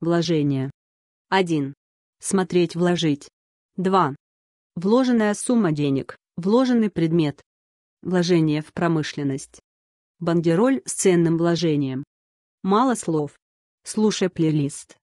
Вложение. 1. Смотреть вложить. 2. Вложенная сумма денег, вложенный предмет. Вложение в промышленность. Бандероль с ценным вложением. Мало слов. Слушай плейлист.